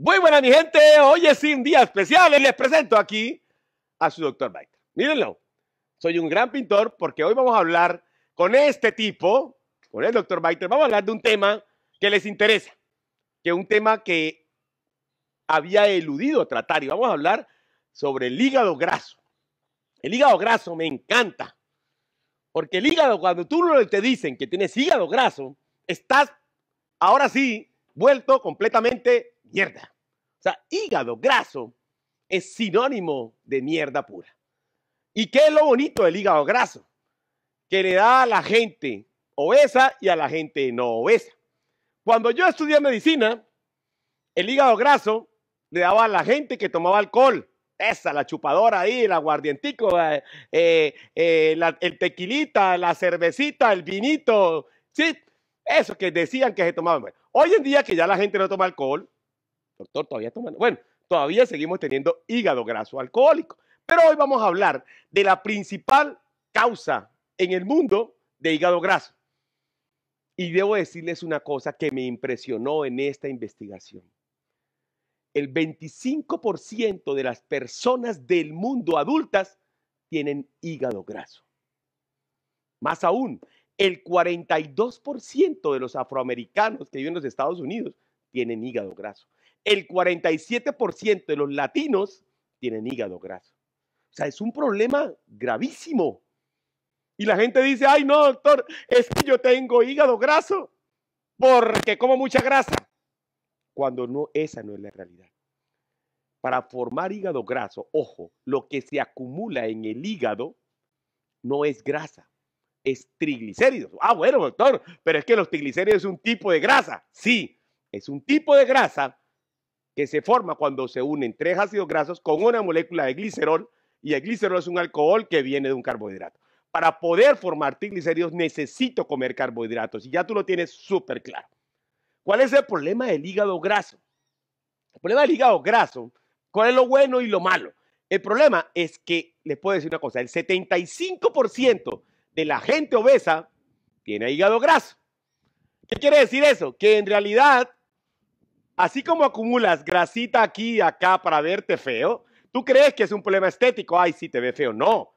Muy buena, mi gente. Hoy es un día especial. y Les presento aquí a su doctor Biter. Mírenlo. Soy un gran pintor porque hoy vamos a hablar con este tipo, con el doctor Baiter, vamos a hablar de un tema que les interesa, que es un tema que había eludido tratar y vamos a hablar sobre el hígado graso. El hígado graso me encanta, porque el hígado, cuando tú te dicen que tienes hígado graso, estás ahora sí vuelto completamente mierda. O sea, hígado graso es sinónimo de mierda pura. ¿Y qué es lo bonito del hígado graso? Que le da a la gente obesa y a la gente no obesa. Cuando yo estudié medicina, el hígado graso le daba a la gente que tomaba alcohol. Esa, la chupadora ahí, el aguardientico, eh, eh, eh, el tequilita, la cervecita, el vinito, ¿sí? Eso que decían que se tomaba. Hoy en día que ya la gente no toma alcohol, Doctor, todavía tomando. Bueno, todavía seguimos teniendo hígado graso alcohólico. Pero hoy vamos a hablar de la principal causa en el mundo de hígado graso. Y debo decirles una cosa que me impresionó en esta investigación. El 25% de las personas del mundo adultas tienen hígado graso. Más aún, el 42% de los afroamericanos que viven en los Estados Unidos tienen hígado graso el 47% de los latinos tienen hígado graso. O sea, es un problema gravísimo. Y la gente dice, ay no, doctor, es que yo tengo hígado graso porque como mucha grasa. Cuando no, esa no es la realidad. Para formar hígado graso, ojo, lo que se acumula en el hígado no es grasa, es triglicéridos. Ah, bueno, doctor, pero es que los triglicéridos es un tipo de grasa. Sí, es un tipo de grasa que se forma cuando se unen tres ácidos grasos con una molécula de glicerol y el glicerol es un alcohol que viene de un carbohidrato. Para poder formar triglicéridos necesito comer carbohidratos y ya tú lo tienes súper claro. ¿Cuál es el problema del hígado graso? El problema del hígado graso, ¿cuál es lo bueno y lo malo? El problema es que, les puedo decir una cosa, el 75% de la gente obesa tiene hígado graso. ¿Qué quiere decir eso? Que en realidad así como acumulas grasita aquí y acá para verte feo, tú crees que es un problema estético, ay, sí, te ve feo. No.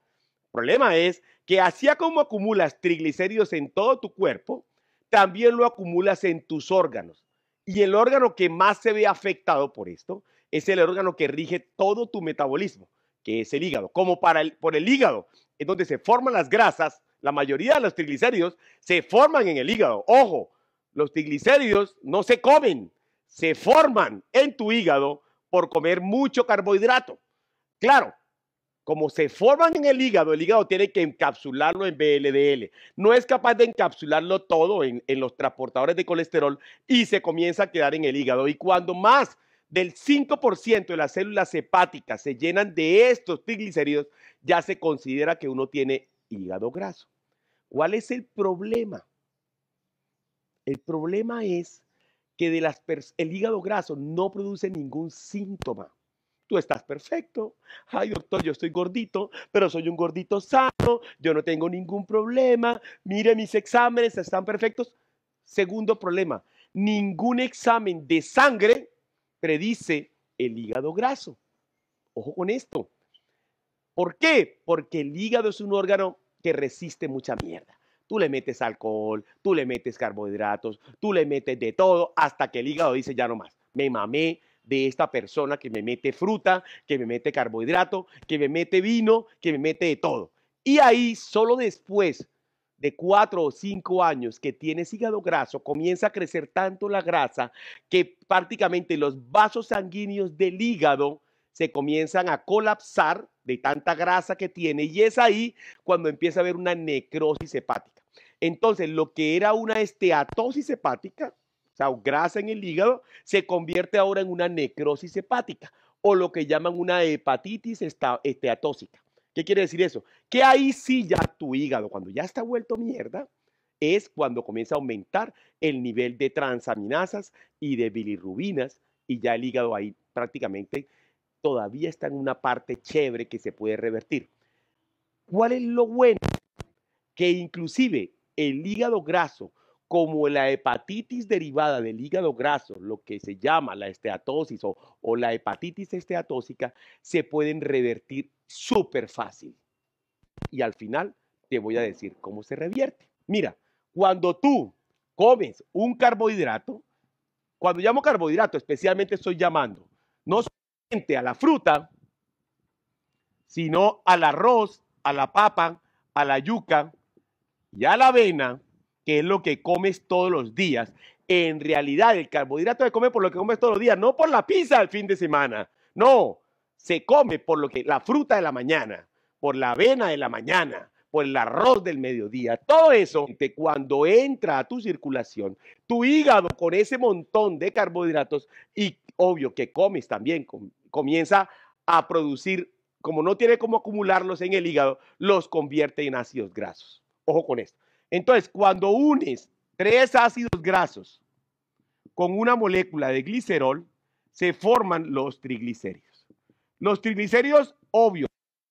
El problema es que así como acumulas triglicéridos en todo tu cuerpo, también lo acumulas en tus órganos. Y el órgano que más se ve afectado por esto es el órgano que rige todo tu metabolismo, que es el hígado. Como para por el hígado es donde se forman las grasas, la mayoría de los triglicéridos se forman en el hígado. Ojo, los triglicéridos no se comen, se forman en tu hígado por comer mucho carbohidrato. Claro, como se forman en el hígado, el hígado tiene que encapsularlo en BLDL. No es capaz de encapsularlo todo en, los transportadores de colesterol y se comienza a quedar en el hígado. Y cuando más del 5% de las células hepáticas se llenan de estos triglicéridos, ya se considera que uno tiene hígado graso. ¿Cuál es el problema? El problema es que de las el hígado graso no produce ningún síntoma. Tú estás perfecto. Ay, doctor, yo estoy gordito, pero soy un gordito sano, yo no tengo ningún problema. Mire, mis exámenes están perfectos. Segundo problema, ningún examen de sangre predice el hígado graso. Ojo con esto. ¿Por qué? Porque el hígado es un órgano que resiste mucha mierda. Tú le metes alcohol, tú le metes carbohidratos, tú le metes de todo hasta que el hígado dice ya no más. Me mamé de esta persona que me mete fruta, que me mete carbohidrato, que me mete vino, que me mete de todo. Y ahí solo después de cuatro o cinco años que tienes hígado graso, comienza a crecer tanto la grasa que prácticamente los vasos sanguíneos del hígado se comienzan a colapsar de tanta grasa que tiene y es ahí cuando empieza a haber una necrosis hepática. Entonces, lo que era una esteatosis hepática, o sea, grasa en el hígado, se convierte ahora en una necrosis hepática o lo que llaman una hepatitis esteatósica. ¿Qué quiere decir eso? Que ahí sí ya tu hígado, cuando ya está vuelto mierda, es cuando comienza a aumentar el nivel de transaminasas y de bilirrubinas y ya el hígado ahí prácticamente todavía está en una parte chévere que se puede revertir. ¿Cuál es lo bueno? Que inclusive el hígado graso, como la hepatitis derivada del hígado graso, lo que se llama la esteatosis o, la hepatitis esteatósica, se pueden revertir súper fácil. Y al final te voy a decir cómo se revierte. Mira, cuando tú comes un carbohidrato, cuando llamo carbohidrato, especialmente estoy llamando no solamente a la fruta, sino al arroz, a la papa, a la yuca, ya la avena, que es lo que comes todos los días. En realidad, el carbohidrato se come por lo que comes todos los días, no por la pizza al fin de semana. No, se come por lo que la fruta de la mañana, por la avena de la mañana, por el arroz del mediodía. Todo eso, cuando entra a tu circulación, tu hígado con ese montón de carbohidratos y obvio que comes también, comienza a producir, como no tiene cómo acumularlos en el hígado, los convierte en ácidos grasos. Ojo con esto. Entonces, cuando unes tres ácidos grasos con una molécula de glicerol, se forman los triglicéridos. Los triglicéridos, obvio,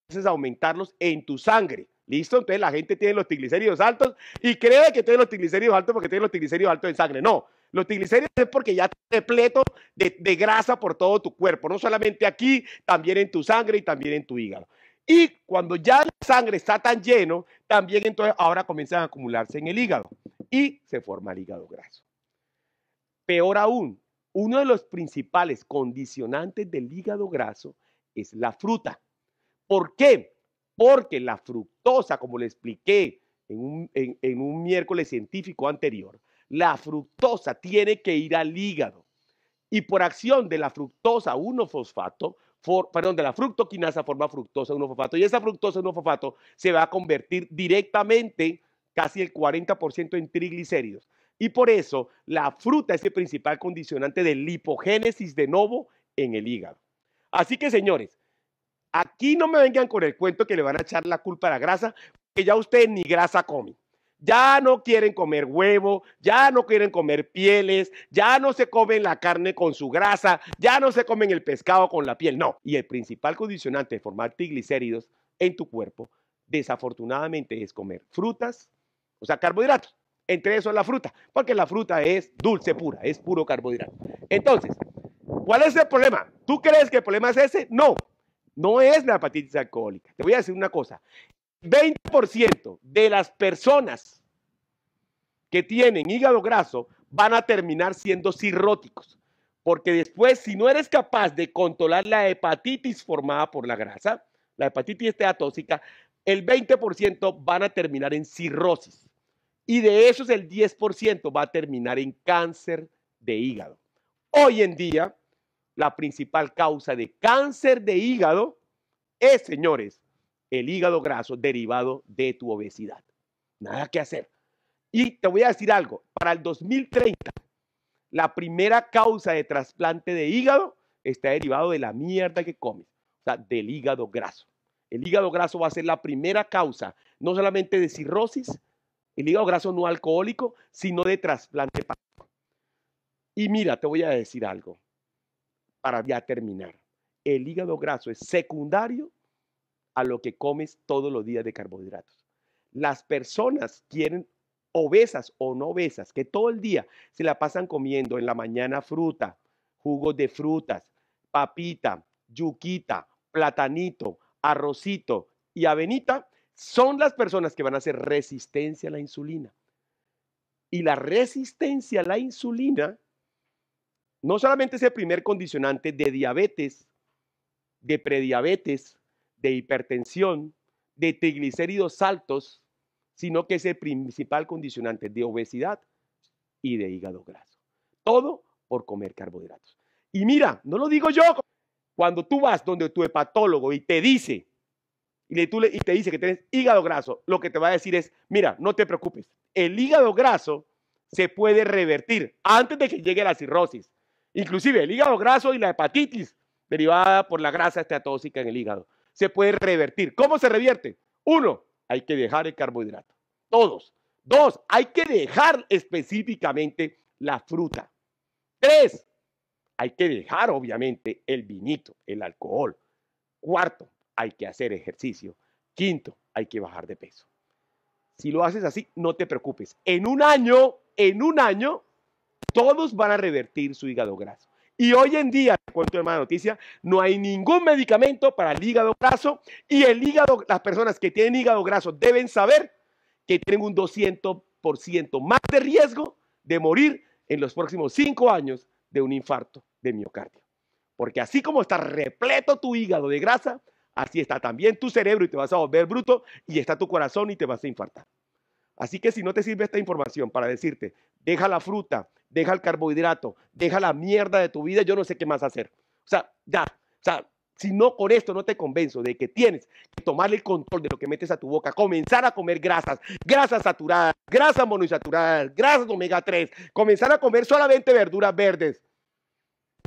es aumentarlos en tu sangre. ¿Listo? Entonces la gente tiene los triglicéridos altos y cree que tiene los triglicéridos altos porque tiene los triglicéridos altos en sangre. No, los triglicéridos es porque ya te repleto de grasa por todo tu cuerpo, no solamente aquí, también en tu sangre y también en tu hígado. Y cuando ya la sangre está tan lleno, también entonces ahora comienzan a acumularse en el hígado y se forma el hígado graso. Peor aún, uno de los principales condicionantes del hígado graso es la fruta. ¿Por qué? Porque la fructosa, como le expliqué en un, en un miércoles científico anterior, la fructosa tiene que ir al hígado. Y por acción de la fructosa 1-fosfato, perdón, de la fructoquinasa forma fructosa 1-fosfato. Y esa fructosa 1-fosfato se va a convertir directamente casi el 40% en triglicéridos. Y por eso la fruta es el principal condicionante de lipogénesis de novo en el hígado. Así que señores, aquí no me vengan con el cuento que le van a echar la culpa a la grasa, que ya ustedes ni grasa comen ya no quieren comer huevo, ya no quieren comer pieles, ya no se comen la carne con su grasa, ya no se comen el pescado con la piel, no. Y el principal condicionante de formar triglicéridos en tu cuerpo, desafortunadamente, es comer frutas, o sea, carbohidratos. Entre eso es la fruta, porque la fruta es dulce pura, es puro carbohidrato. Entonces, ¿cuál es el problema? ¿Tú crees que el problema es ese? No, no es la hepatitis alcohólica. Te voy a decir una cosa. 20% de las personas que tienen hígado graso van a terminar siendo cirróticos. Porque después, si no eres capaz de controlar la hepatitis formada por la grasa, la hepatitis tóxica, el 20% van a terminar en cirrosis. Y de esos el 10% va a terminar en cáncer de hígado. Hoy en día, la principal causa de cáncer de hígado es, señores, el hígado graso derivado de tu obesidad. Nada que hacer. Y te voy a decir algo, para el 2030, la primera causa de trasplante de hígado está derivado de la mierda que comes, o sea, del hígado graso. El hígado graso va a ser la primera causa, no solamente de cirrosis, el hígado graso no alcohólico, sino de trasplante. Y mira, te voy a decir algo para ya terminar. El hígado graso es secundario a lo que comes todos los días de carbohidratos. Las personas quieren obesas o no obesas, que todo el día se la pasan comiendo en la mañana fruta, jugos de frutas, papita, yuquita, platanito, arrocito y avenita, son las personas que van a hacer resistencia a la insulina. Y la resistencia a la insulina no solamente es el primer condicionante de diabetes, de prediabetes, de hipertensión, de triglicéridos altos, sino que es el principal condicionante de obesidad y de hígado graso. Todo por comer carbohidratos. Y mira, no lo digo yo, cuando tú vas donde tu hepatólogo y te dice, y, tú te dice que tienes hígado graso, lo que te va a decir es, mira, no te preocupes, el hígado graso se puede revertir antes de que llegue la cirrosis. Inclusive el hígado graso y la hepatitis derivada por la grasa esteatóxica en el hígado se puede revertir. ¿Cómo se revierte? Uno, hay que dejar el carbohidrato. Todos. Dos, hay que dejar específicamente la fruta. Tres, hay que dejar obviamente el vinito, el alcohol. Cuarto, hay que hacer ejercicio. Quinto, hay que bajar de peso. Si lo haces así, no te preocupes. En un año, en un año, todos van a revertir su hígado graso. Y hoy en día, cuento de mala noticia, no hay ningún medicamento para el hígado graso y el hígado, las personas que tienen hígado graso deben saber que tienen un 200% más de riesgo de morir en los próximos cinco años de un infarto de miocardio. Porque así como está repleto tu hígado de grasa, así está también tu cerebro y te vas a volver bruto y está tu corazón y te vas a infartar. Así que si no te sirve esta información para decirte, deja la fruta, deja el carbohidrato, deja la mierda de tu vida, yo no sé qué más hacer. O sea, ya, o sea, si no con esto no te convenzo de que tienes que tomar el control de lo que metes a tu boca, comenzar a comer grasas, grasas saturadas, grasas monoinsaturadas, grasas omega 3, comenzar a comer solamente verduras verdes.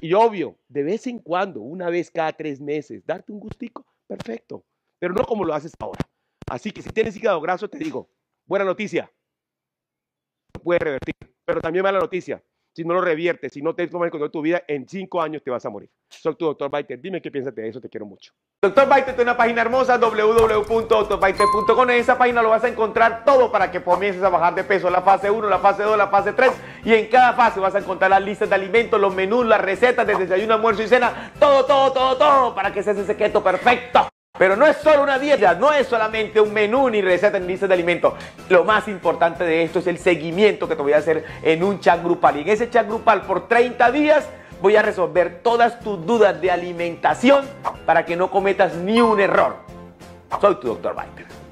Y obvio, de vez en cuando, una vez cada tres meses, darte un gustico, perfecto, pero no como lo haces ahora. Así que si tienes hígado graso, te digo, Buena noticia. puede revertir, pero también mala noticia. Si no lo reviertes, si no te tomas el control de tu vida, en cinco años te vas a morir. Soy tu doctor Baiter. Dime qué piensas de eso, te quiero mucho. Doctor Baiter tiene una página hermosa, www.doctorbaiter.com. En esa página lo vas a encontrar todo para que comiences a bajar de peso. La fase 1, la fase 2, la fase 3. Y en cada fase vas a encontrar las listas de alimentos, los menús, las recetas de desayuno, almuerzo y cena. Todo, todo, todo, todo para que seas ese keto perfecto. Pero no es solo una dieta, no es solamente un menú ni receta ni lista de alimentos. Lo más importante de esto es el seguimiento que te voy a hacer en un chat grupal. Y en ese chat grupal por 30 días voy a resolver todas tus dudas de alimentación para que no cometas ni un error. Soy tu doctor Biden.